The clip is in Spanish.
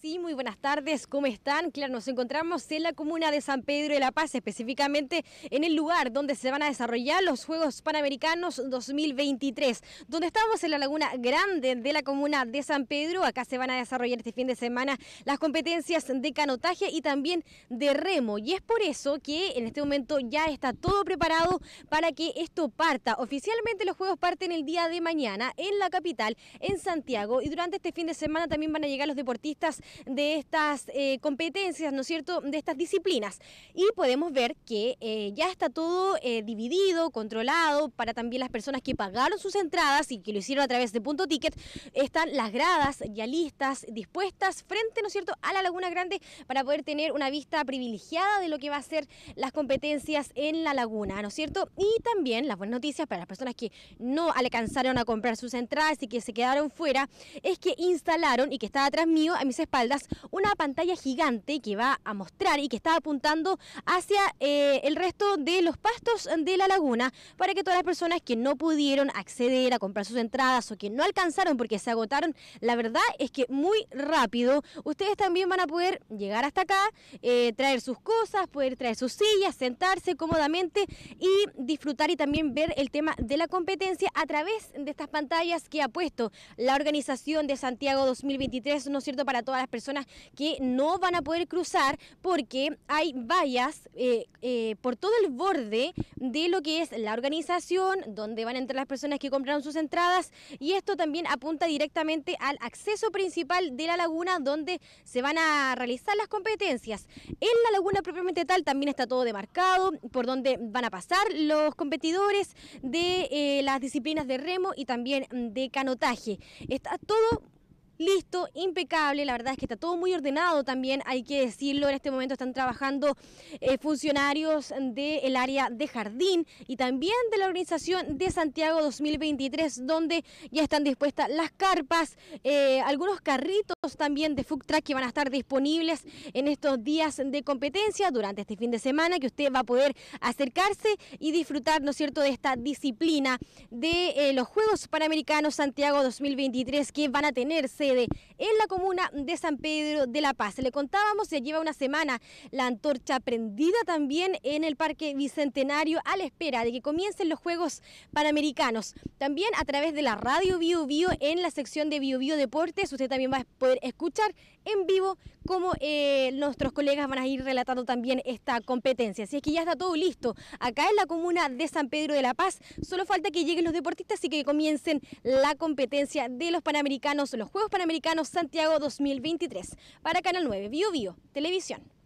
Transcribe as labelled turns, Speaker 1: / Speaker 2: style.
Speaker 1: sí, muy buenas tardes, ¿cómo están? Claro, nos encontramos en la comuna de San Pedro de la Paz, específicamente en el lugar donde se van a desarrollar los Juegos Panamericanos 2023, donde estamos en la Laguna Grande de la comuna de San Pedro. Acá se van a desarrollar este fin de semana las competencias de canotaje y también de remo. Y es por eso que en este momento ya está todo preparado para que esto parta. Oficialmente los Juegos parten el día de mañana en la capital, en Santiago, y durante este fin de semana también van a llegar los deportistas de estas eh, competencias, ¿no es cierto?, de estas disciplinas. Y podemos ver que eh, ya está todo eh, dividido, controlado, para también las personas que pagaron sus entradas y que lo hicieron a través de punto ticket, están las gradas ya listas, dispuestas frente, ¿no es cierto?, a la Laguna Grande para poder tener una vista privilegiada de lo que va a ser las competencias en la laguna, ¿no es cierto? Y también las buenas noticias para las personas que no alcanzaron a comprar sus entradas y que se quedaron fuera, es que instalaron y que está atrás mío a mis espaldas una pantalla gigante que va a mostrar y que está apuntando hacia eh, el resto de los pastos de la laguna para que todas las personas que no pudieron acceder a comprar sus entradas o que no alcanzaron porque se agotaron, la verdad es que muy rápido ustedes también van a poder llegar hasta acá, eh, traer sus cosas, poder traer sus sillas, sentarse cómodamente y disfrutar y también ver el tema de la competencia a través de estas pantallas que ha puesto la organización de Santiago 2023, ¿no es cierto?, para todos todas las personas que no van a poder cruzar porque hay vallas eh, eh, por todo el borde de lo que es la organización, donde van a entrar las personas que compraron sus entradas y esto también apunta directamente al acceso principal de la laguna donde se van a realizar las competencias. En la laguna propiamente tal también está todo demarcado por donde van a pasar los competidores de eh, las disciplinas de remo y también de canotaje. Está todo listo, impecable. La verdad es que está todo muy ordenado también, hay que decirlo. En este momento están trabajando eh, funcionarios del área de jardín y también de la organización de Santiago 2023, donde ya están dispuestas las carpas, eh, algunos carritos también de food truck que van a estar disponibles en estos días de competencia durante este fin de semana, que usted va a poder acercarse y disfrutar, ¿no es cierto?, de esta disciplina de eh, los Juegos Panamericanos Santiago 2023 que van a tenerse en la comuna de San Pedro de la Paz. Le contábamos, se lleva una semana la antorcha prendida también en el Parque Bicentenario a la espera de que comiencen los Juegos Panamericanos. También a través de la radio Bio Bio en la sección de Bio Bio Deportes, usted también va a poder escuchar en vivo cómo eh, nuestros colegas van a ir relatando también esta competencia. Así es que ya está todo listo. Acá en la comuna de San Pedro de la Paz solo falta que lleguen los deportistas y que comiencen la competencia de los Panamericanos, los Juegos Panamericanos Americano Santiago 2023. Para Canal 9, Bio Televisión.